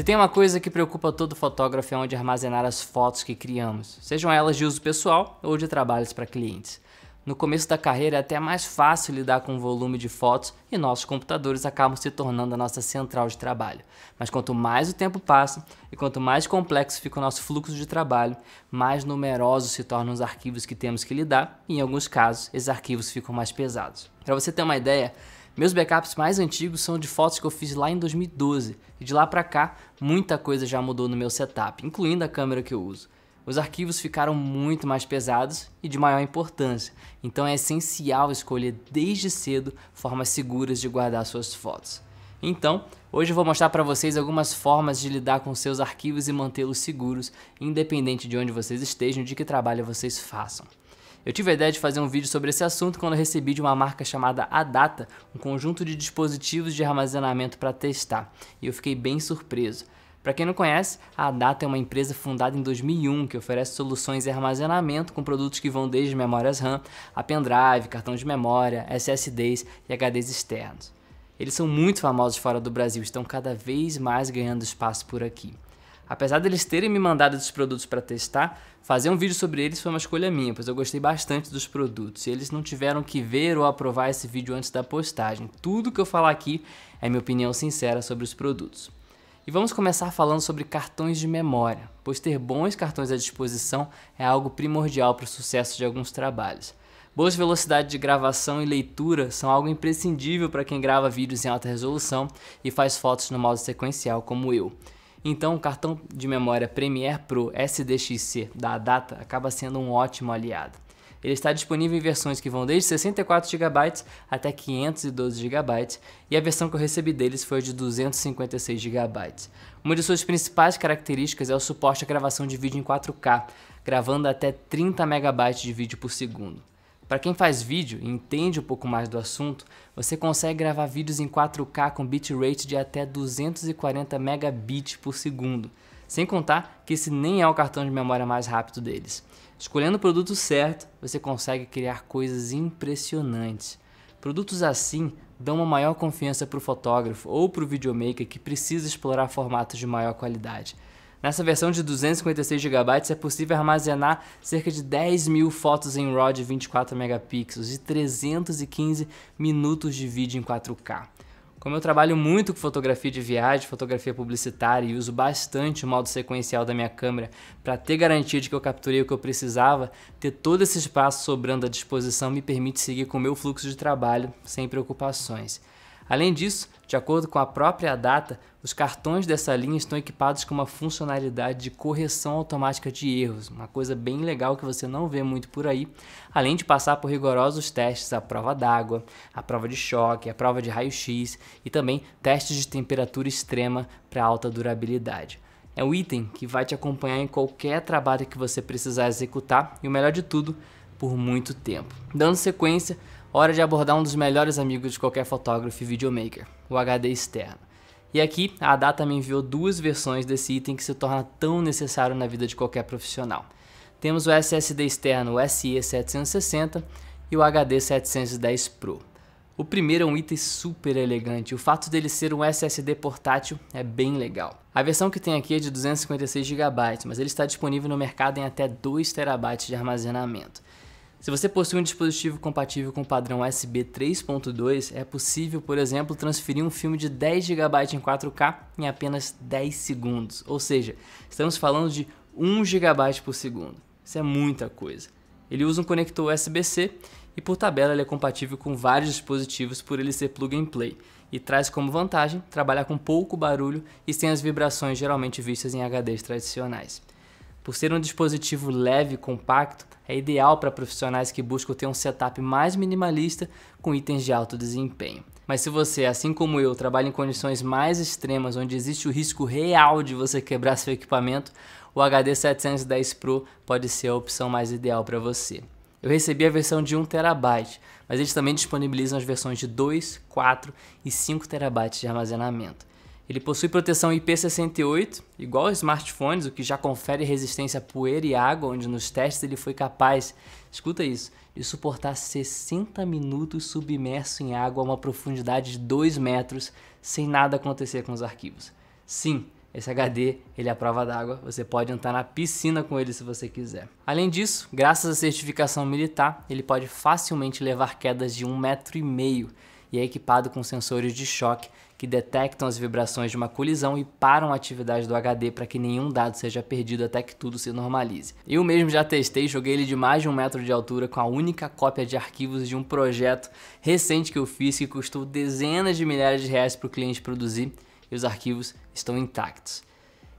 Se tem uma coisa que preocupa todo fotógrafo é onde armazenar as fotos que criamos, sejam elas de uso pessoal ou de trabalhos para clientes. No começo da carreira é até mais fácil lidar com o volume de fotos e nossos computadores acabam se tornando a nossa central de trabalho. Mas quanto mais o tempo passa e quanto mais complexo fica o nosso fluxo de trabalho, mais numerosos se tornam os arquivos que temos que lidar e, em alguns casos, esses arquivos ficam mais pesados. Para você ter uma ideia, meus backups mais antigos são de fotos que eu fiz lá em 2012, e de lá pra cá muita coisa já mudou no meu setup, incluindo a câmera que eu uso. Os arquivos ficaram muito mais pesados e de maior importância, então é essencial escolher desde cedo formas seguras de guardar suas fotos. Então, hoje eu vou mostrar para vocês algumas formas de lidar com seus arquivos e mantê-los seguros, independente de onde vocês estejam e de que trabalho vocês façam. Eu tive a ideia de fazer um vídeo sobre esse assunto quando recebi de uma marca chamada Adata um conjunto de dispositivos de armazenamento para testar, e eu fiquei bem surpreso. Para quem não conhece, a Adata é uma empresa fundada em 2001 que oferece soluções de armazenamento com produtos que vão desde memórias RAM a pendrive, cartão de memória, SSDs e HDs externos. Eles são muito famosos fora do Brasil, e estão cada vez mais ganhando espaço por aqui. Apesar deles terem me mandado esses produtos para testar, fazer um vídeo sobre eles foi uma escolha minha, pois eu gostei bastante dos produtos e eles não tiveram que ver ou aprovar esse vídeo antes da postagem. Tudo que eu falar aqui é minha opinião sincera sobre os produtos. E vamos começar falando sobre cartões de memória, pois ter bons cartões à disposição é algo primordial para o sucesso de alguns trabalhos. Boas velocidades de gravação e leitura são algo imprescindível para quem grava vídeos em alta resolução e faz fotos no modo sequencial como eu. Então, o cartão de memória Premiere Pro SDXC da Data acaba sendo um ótimo aliado. Ele está disponível em versões que vão desde 64 GB até 512 GB e a versão que eu recebi deles foi de 256 GB. Uma de suas principais características é o suporte à gravação de vídeo em 4K, gravando até 30 MB de vídeo por segundo. Para quem faz vídeo e entende um pouco mais do assunto, você consegue gravar vídeos em 4K com bitrate de até 240 megabits por segundo, sem contar que esse nem é o cartão de memória mais rápido deles. Escolhendo o produto certo, você consegue criar coisas impressionantes. Produtos assim dão uma maior confiança para o fotógrafo ou para o videomaker que precisa explorar formatos de maior qualidade. Nessa versão de 256 GB é possível armazenar cerca de 10 mil fotos em RAW de 24 megapixels e 315 minutos de vídeo em 4K. Como eu trabalho muito com fotografia de viagem, fotografia publicitária e uso bastante o modo sequencial da minha câmera para ter garantia de que eu capturei o que eu precisava, ter todo esse espaço sobrando à disposição me permite seguir com o meu fluxo de trabalho sem preocupações. Além disso, de acordo com a própria data, os cartões dessa linha estão equipados com uma funcionalidade de correção automática de erros, uma coisa bem legal que você não vê muito por aí, além de passar por rigorosos testes à prova d'água, à prova de choque, à prova de raio-x e também testes de temperatura extrema para alta durabilidade. É um item que vai te acompanhar em qualquer trabalho que você precisar executar e o melhor de tudo, por muito tempo. Dando sequência, hora de abordar um dos melhores amigos de qualquer fotógrafo e videomaker, o HD externo. E aqui, a data me enviou duas versões desse item que se torna tão necessário na vida de qualquer profissional. Temos o SSD externo SE760 e o HD 710 Pro. O primeiro é um item super elegante, o fato dele ser um SSD portátil é bem legal. A versão que tem aqui é de 256 GB, mas ele está disponível no mercado em até 2 TB de armazenamento. Se você possui um dispositivo compatível com o padrão USB 3.2, é possível, por exemplo, transferir um filme de 10 GB em 4K em apenas 10 segundos. Ou seja, estamos falando de 1 GB por segundo. Isso é muita coisa. Ele usa um conector USB-C e por tabela ele é compatível com vários dispositivos por ele ser plug and play e traz como vantagem trabalhar com pouco barulho e sem as vibrações geralmente vistas em HDs tradicionais. Por ser um dispositivo leve e compacto, é ideal para profissionais que buscam ter um setup mais minimalista com itens de alto desempenho. Mas se você, assim como eu, trabalha em condições mais extremas onde existe o risco real de você quebrar seu equipamento, o HD 710 Pro pode ser a opção mais ideal para você. Eu recebi a versão de 1TB, mas eles também disponibilizam as versões de 2, 4 e 5TB de armazenamento. Ele possui proteção IP68, igual aos smartphones, o que já confere resistência a poeira e água, onde nos testes ele foi capaz, escuta isso, de suportar 60 minutos submerso em água a uma profundidade de 2 metros, sem nada acontecer com os arquivos. Sim, esse HD, ele é a prova d'água, você pode entrar na piscina com ele se você quiser. Além disso, graças à certificação militar, ele pode facilmente levar quedas de um metro e meio e é equipado com sensores de choque que detectam as vibrações de uma colisão e param a atividade do HD para que nenhum dado seja perdido até que tudo se normalize. Eu mesmo já testei, joguei ele de mais de um metro de altura com a única cópia de arquivos de um projeto recente que eu fiz que custou dezenas de milhares de reais para o cliente produzir e os arquivos estão intactos.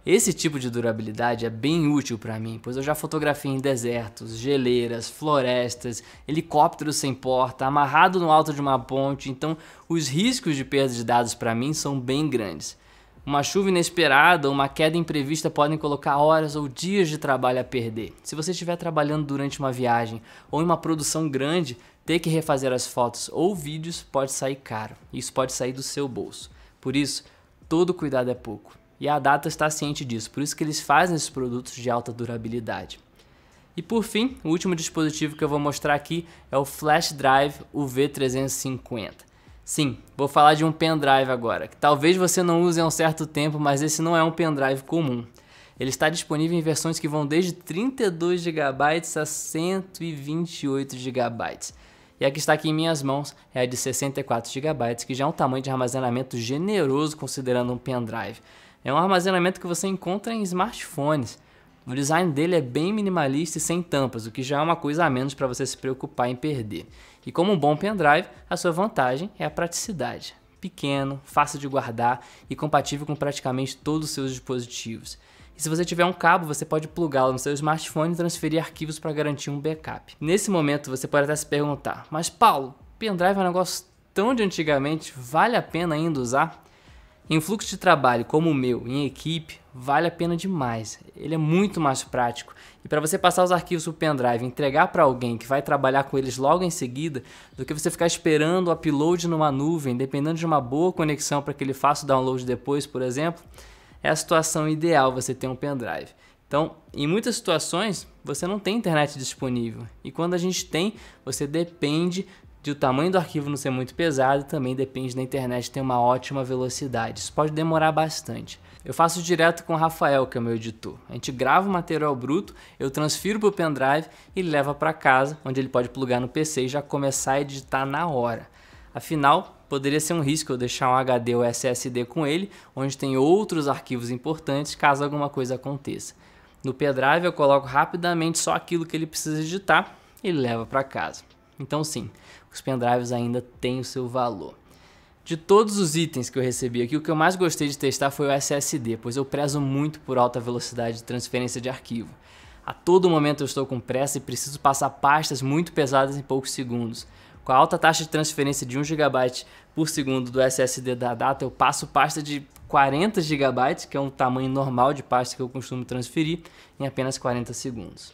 Esse tipo de durabilidade é bem útil para mim, pois eu já fotografei em desertos, geleiras, florestas, helicópteros sem porta, amarrado no alto de uma ponte, então os riscos de perda de dados para mim são bem grandes. Uma chuva inesperada ou uma queda imprevista podem colocar horas ou dias de trabalho a perder. Se você estiver trabalhando durante uma viagem ou em uma produção grande, ter que refazer as fotos ou vídeos pode sair caro. Isso pode sair do seu bolso. Por isso, todo cuidado é pouco e a Data está ciente disso, por isso que eles fazem esses produtos de alta durabilidade. E por fim, o último dispositivo que eu vou mostrar aqui é o Flash Drive UV350. Sim, vou falar de um pendrive agora, que talvez você não use há um certo tempo, mas esse não é um pendrive comum. Ele está disponível em versões que vão desde 32 GB a 128 GB. E a que está aqui em minhas mãos é a de 64 GB, que já é um tamanho de armazenamento generoso considerando um pendrive. É um armazenamento que você encontra em smartphones. O design dele é bem minimalista e sem tampas, o que já é uma coisa a menos para você se preocupar em perder. E como um bom pendrive, a sua vantagem é a praticidade. Pequeno, fácil de guardar e compatível com praticamente todos os seus dispositivos. E se você tiver um cabo, você pode plugá-lo no seu smartphone e transferir arquivos para garantir um backup. Nesse momento, você pode até se perguntar: Mas Paulo, pendrive é um negócio tão de antigamente, vale a pena ainda usar? Em fluxo de trabalho como o meu, em equipe, vale a pena demais. Ele é muito mais prático. E para você passar os arquivos para o pendrive, entregar para alguém que vai trabalhar com eles logo em seguida, do que você ficar esperando o upload numa nuvem, dependendo de uma boa conexão para que ele faça o download depois, por exemplo, é a situação ideal você ter um pendrive. Então, em muitas situações, você não tem internet disponível. E quando a gente tem, você depende de o tamanho do arquivo não ser muito pesado, também depende da internet ter uma ótima velocidade. Isso pode demorar bastante. Eu faço direto com o Rafael, que é o meu editor. A gente grava o material bruto, eu transfiro para o pendrive e leva para casa, onde ele pode plugar no PC e já começar a editar na hora. Afinal, poderia ser um risco eu deixar um HD ou SSD com ele, onde tem outros arquivos importantes caso alguma coisa aconteça. No pendrive eu coloco rapidamente só aquilo que ele precisa editar e leva para casa. Então sim, os pendrives ainda têm o seu valor. De todos os itens que eu recebi aqui, o que eu mais gostei de testar foi o SSD, pois eu prezo muito por alta velocidade de transferência de arquivo. A todo momento eu estou com pressa e preciso passar pastas muito pesadas em poucos segundos. Com a alta taxa de transferência de 1 GB por segundo do SSD da data, eu passo pasta de 40 GB, que é um tamanho normal de pasta que eu costumo transferir, em apenas 40 segundos.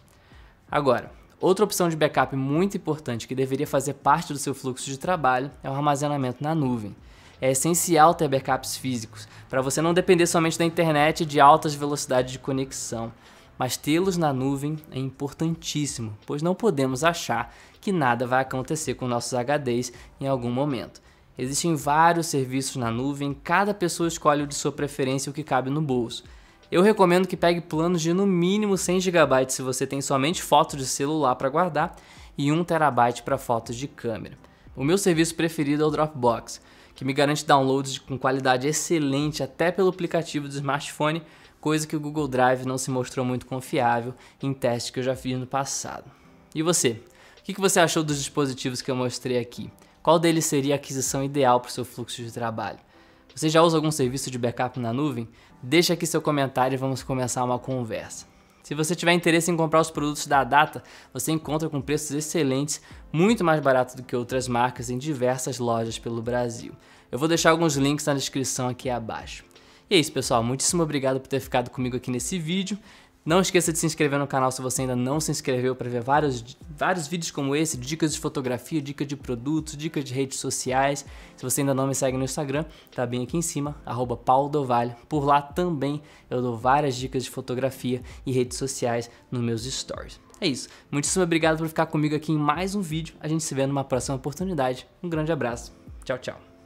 Agora, Outra opção de backup muito importante que deveria fazer parte do seu fluxo de trabalho é o armazenamento na nuvem. É essencial ter backups físicos, para você não depender somente da internet e de altas velocidades de conexão. Mas tê-los na nuvem é importantíssimo, pois não podemos achar que nada vai acontecer com nossos HDs em algum momento. Existem vários serviços na nuvem, cada pessoa escolhe o de sua preferência o que cabe no bolso. Eu recomendo que pegue planos de no mínimo 100 GB se você tem somente fotos de celular para guardar e 1 TB para fotos de câmera. O meu serviço preferido é o Dropbox, que me garante downloads com qualidade excelente até pelo aplicativo do smartphone, coisa que o Google Drive não se mostrou muito confiável em testes que eu já fiz no passado. E você? O que você achou dos dispositivos que eu mostrei aqui? Qual deles seria a aquisição ideal para o seu fluxo de trabalho? Você já usa algum serviço de backup na nuvem? Deixa aqui seu comentário e vamos começar uma conversa. Se você tiver interesse em comprar os produtos da Data, você encontra com preços excelentes, muito mais barato do que outras marcas em diversas lojas pelo Brasil. Eu vou deixar alguns links na descrição aqui abaixo. E é isso, pessoal. Muitíssimo obrigado por ter ficado comigo aqui nesse vídeo. Não esqueça de se inscrever no canal se você ainda não se inscreveu para ver vários, vários vídeos como esse, dicas de fotografia, dicas de produtos, dicas de redes sociais. Se você ainda não me segue no Instagram, tá bem aqui em cima, arroba Por lá também eu dou várias dicas de fotografia e redes sociais nos meus stories. É isso. Muitíssimo obrigado por ficar comigo aqui em mais um vídeo. A gente se vê numa próxima oportunidade. Um grande abraço. Tchau, tchau.